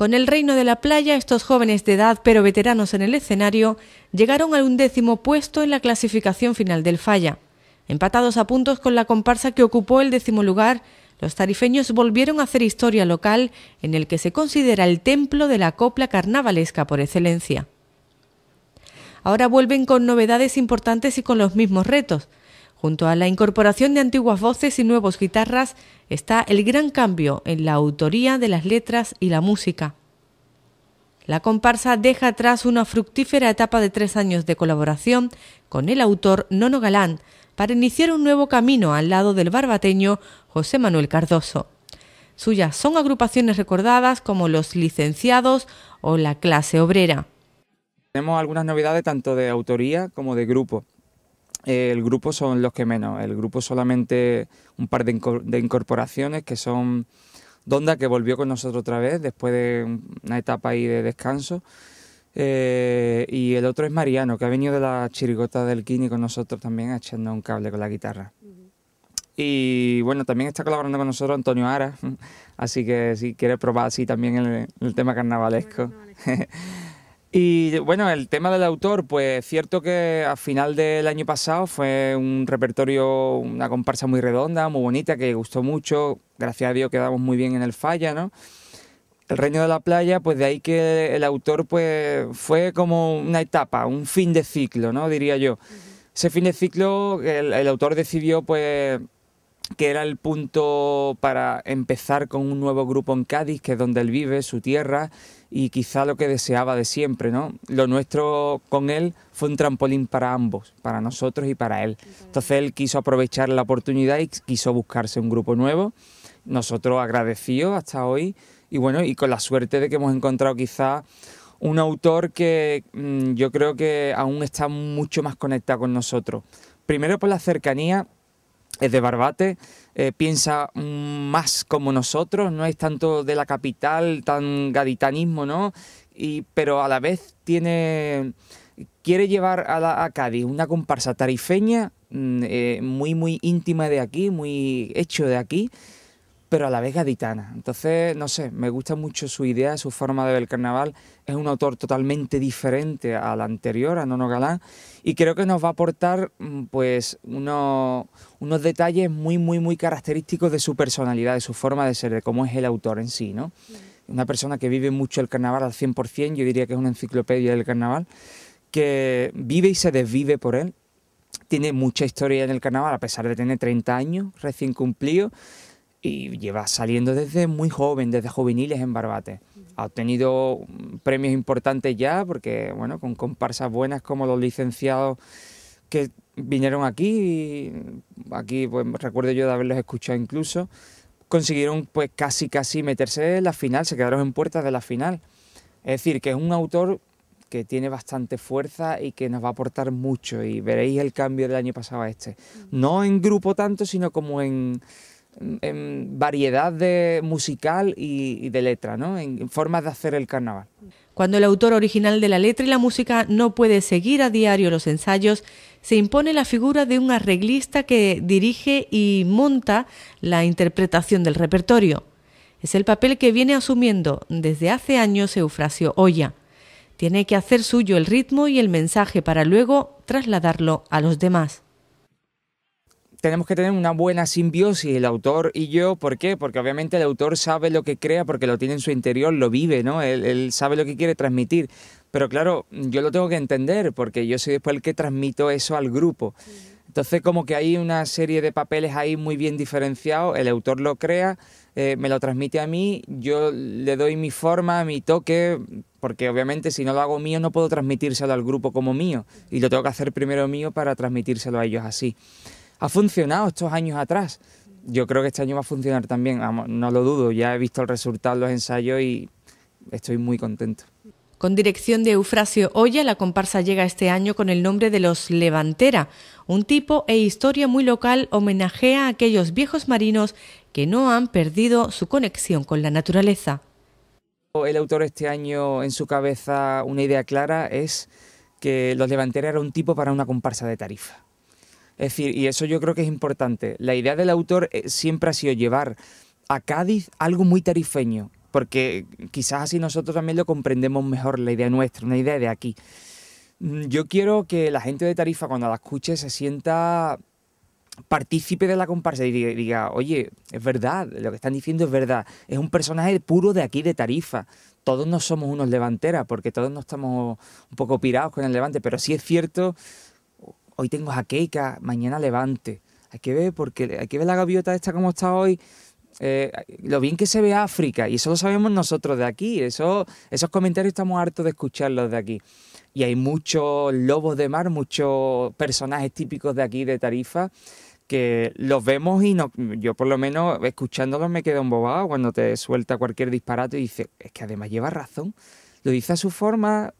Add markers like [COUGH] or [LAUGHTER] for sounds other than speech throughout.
Con el reino de la playa, estos jóvenes de edad pero veteranos en el escenario llegaron al undécimo puesto en la clasificación final del falla. Empatados a puntos con la comparsa que ocupó el décimo lugar, los tarifeños volvieron a hacer historia local en el que se considera el templo de la copla carnavalesca por excelencia. Ahora vuelven con novedades importantes y con los mismos retos, Junto a la incorporación de antiguas voces y nuevos guitarras está el gran cambio en la autoría de las letras y la música. La comparsa deja atrás una fructífera etapa de tres años de colaboración con el autor Nono Galán para iniciar un nuevo camino al lado del barbateño José Manuel Cardoso. Suyas son agrupaciones recordadas como los licenciados o la clase obrera. Tenemos algunas novedades tanto de autoría como de grupo el grupo son los que menos. El grupo solamente un par de, incorporaciones que son Donda, que volvió con nosotros otra vez después de una etapa ahí de descanso. Eh, y el otro es Mariano, que ha venido de la chirigota del Kini con nosotros también, echando un cable con la guitarra. Y bueno, también está colaborando con nosotros Antonio Ara, [LAUGHS] así que si quiere probar así también el tema carnavalesco. [LAUGHS] Y bueno, el tema del autor, pues cierto que a final del año pasado fue un repertorio, una comparsa muy redonda, muy bonita, que gustó mucho, gracias a Dios quedamos muy bien en el falla, ¿no? El Reino de la Playa, pues de ahí que el autor pues fue como una etapa, un fin de ciclo, ¿no? Diría yo. Ese fin de ciclo el autor decidió pues que era el punto para empezar con un nuevo grupo en Cádiz, que es donde él vive, su tierra, y quizá lo que deseaba de siempre, ¿no? Lo nuestro con él fue un trampolín para ambos, para nosotros y para él. Entonces él quiso aprovechar la oportunidad y quiso buscarse un grupo nuevo. Nosotros agradecidos hasta hoy y bueno, y con la suerte de que hemos encontrado quizá un autor que mm, yo creo que aún está mucho más conectado con nosotros. Primero por la cercanía es de Barbate, eh, piensa más como nosotros, no es tanto de la capital, tan gaditanismo, ¿no? Y, pero a la vez tiene quiere llevar a, la, Cádiz una comparsa tarifeña mm, eh, muy, muy íntima de aquí, muy hecho de aquí, pero a la vez gaditana. Entonces, no sé, me gusta mucho su idea, su forma de ver el carnaval. Es un autor totalmente diferente al anterior, a Nono Galán, y creo que nos va a aportar mm, pues unos, detalles muy, muy, muy característicos de su personalidad, de su forma de ser, de cómo es el autor en sí, ¿no? Mm. Una persona que vive mucho el carnaval al 100%, yo diría que es una enciclopedia del carnaval, que vive y se desvive por él, tiene mucha historia en el carnaval, a pesar de tener 30 años recién cumplido, y lleva saliendo desde muy joven, desde juveniles en Barbate. Ha obtenido premios importantes ya, porque bueno, con comparsas buenas como los licenciados que vinieron aquí, aquí pues, recuerdo yo de haberlos escuchado incluso, consiguieron pues casi casi meterse en la final, se quedaron en puertas de la final. Es decir, que es un autor que tiene bastante fuerza y que nos va a aportar mucho y veréis el cambio del año pasado a este. Mm. No en grupo tanto, sino como en en variedad de musical y, de letra, ¿no? en, formas de hacer el carnaval. Cuando el autor original de la letra y la música no puede seguir a diario los ensayos, se impone la figura de un arreglista que dirige y monta la interpretación del repertorio. Es el papel que viene asumiendo desde hace años Eufrasio Olla. Tiene que hacer suyo el ritmo y el mensaje para luego trasladarlo a los demás tenemos que tener una buena simbiosis, el autor y yo. ¿Por qué? Porque obviamente el autor sabe lo que crea porque lo tiene en su interior, lo vive, ¿no? Él, sabe lo que quiere transmitir. Pero claro, yo lo tengo que entender porque yo soy después el que transmito eso al grupo. Entonces como que hay una serie de papeles ahí muy bien diferenciados, el autor lo crea, eh, me lo transmite a mí, yo le doy mi forma, mi toque, porque obviamente si no lo hago mío no puedo transmitírselo al grupo como mío y lo tengo que hacer primero mío para transmitírselo a ellos así ha funcionado estos años atrás. Yo creo que este año va a funcionar también, no lo dudo, ya he visto el resultado de los ensayos y estoy muy contento. Con dirección de Eufrasio Olla, la comparsa llega este año con el nombre de los Levantera. Un tipo e historia muy local homenajea a aquellos viejos marinos que no han perdido su conexión con la naturaleza. El autor este año en su cabeza una idea clara es que los Levantera era un tipo para una comparsa de tarifa. Es decir, y eso yo creo que es importante. La idea del autor eh, siempre ha sido llevar a Cádiz algo muy tarifeño, porque quizás así nosotros también lo comprendemos mejor, la idea nuestra, una idea de aquí. Mm, yo quiero que la gente de Tarifa cuando la escuche se sienta partícipe de la comparsa y diga, oye, es verdad, lo que están diciendo es verdad, es un personaje puro de aquí de Tarifa. Todos no somos unos levanteras, porque todos no estamos un poco pirados con el levante, pero sí es cierto hoy tengo jaqueca, mañana levante. Hay que ver, porque hay que ver la gaviota esta como está hoy. Eh, lo bien que se ve África, y eso lo sabemos nosotros de aquí, eso, esos comentarios estamos hartos de escucharlos de aquí. Y hay muchos lobos de mar, muchos personajes típicos de aquí, de Tarifa, que los vemos y no, yo por lo menos escuchándolos me quedo embobado cuando te suelta cualquier disparate y dice, es que además lleva razón, lo dice a su forma,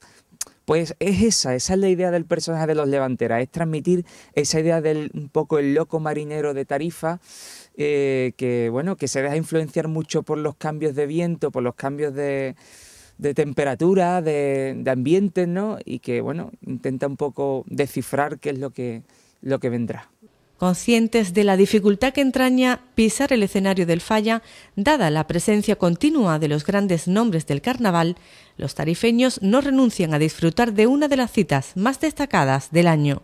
pues es esa, esa es la idea del personaje de los Levanteras, es transmitir esa idea del un poco el loco marinero de Tarifa, eh, que bueno, que se deja influenciar mucho por los cambios de viento, por los cambios de, de temperatura, de, ambiente ¿no? Y que bueno, intenta un poco descifrar qué es lo que, lo que vendrá conscientes de la dificultad que entraña pisar el escenario del falla, dada la presencia continua de los grandes nombres del carnaval, los tarifeños no renuncian a disfrutar de una de las citas más destacadas del año.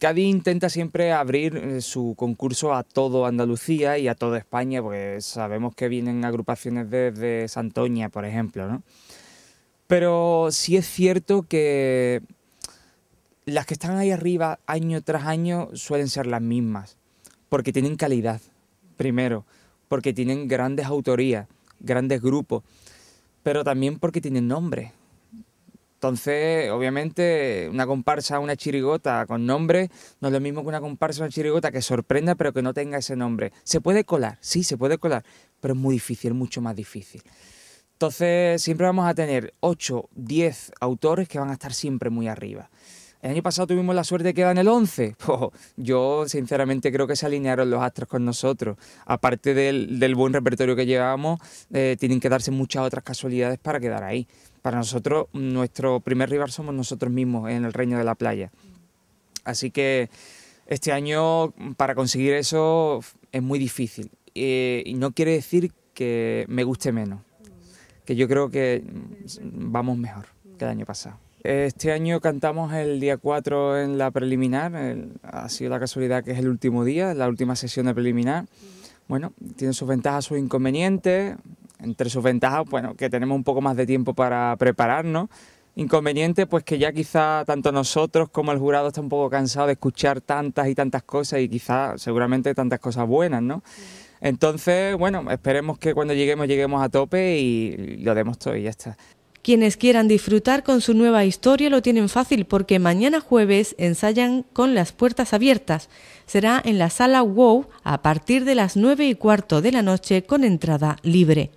Cádiz intenta siempre abrir eh, su concurso a todo Andalucía y a toda España, porque sabemos que vienen agrupaciones desde Santoña, por ejemplo, ¿no? Pero sí es cierto que las que están ahí arriba año tras año suelen ser las mismas, porque tienen calidad, primero, porque tienen grandes autorías, grandes grupos, pero también porque tienen nombre. Entonces, obviamente, una comparsa, una chirigota con nombre, no es lo mismo que una comparsa, una chirigota que sorprenda, pero que no tenga ese nombre. Se puede colar, sí, se puede colar, pero es muy difícil, mucho más difícil. Entonces, siempre vamos a tener 8, 10 autores que van a estar siempre muy arriba. El año pasado tuvimos la suerte de quedar en el 11. [LAUGHS] yo sinceramente creo que se alinearon los astros con nosotros. Aparte del, buen repertorio que llevábamos... Eh, tienen que darse muchas otras casualidades para quedar ahí. Para nosotros, nuestro primer rival somos nosotros mismos en el reino de la playa. Así que este año para conseguir eso es muy difícil. Eh, y no quiere decir que me guste menos, que yo creo que vamos mejor que el año pasado. Este año cantamos el día 4 en la preliminar, ha sido la casualidad que es el último día, la última sesión de preliminar. Bueno, tiene sus ventajas, sus inconvenientes. Entre sus ventajas, bueno, que tenemos un poco más de tiempo para prepararnos. Inconveniente, pues que ya quizá tanto nosotros como el jurado está un poco cansado de escuchar tantas y tantas cosas y quizá seguramente tantas cosas buenas, ¿no? Entonces, bueno, esperemos que cuando lleguemos lleguemos a tope y lo demos todo y ya está. Quienes quieran disfrutar con su nueva historia lo tienen fácil porque mañana jueves ensayan con las puertas abiertas. Será en la sala WOW a partir de las nueve y cuarto de la noche con entrada libre.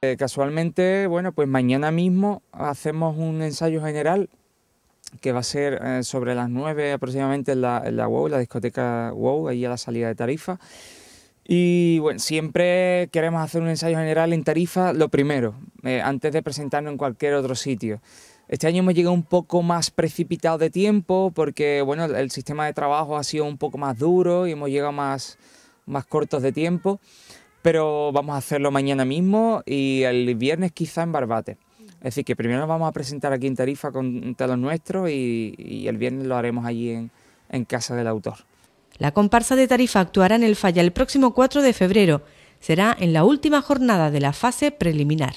Eh, casualmente, bueno, pues mañana mismo hacemos un ensayo general que va a ser eh, sobre las 9 aproximadamente en la, en la WOW, la discoteca WOW, ahí a la salida de Tarifa. Y bueno, siempre queremos hacer un ensayo general en Tarifa, lo primero, eh, antes de presentarnos en cualquier otro sitio. Este año hemos llegado un poco más precipitado de tiempo porque bueno, el sistema de trabajo ha sido un poco más duro y hemos llegado más, más cortos de tiempo, pero vamos a hacerlo mañana mismo y el viernes quizá en Barbate. Es decir, que primero nos vamos a presentar aquí en Tarifa con todos nuestros y, el viernes lo haremos allí en, en casa del autor. La comparsa de Tarifa actuará en el Falla el próximo 4 de febrero. Será en la última jornada de la fase preliminar.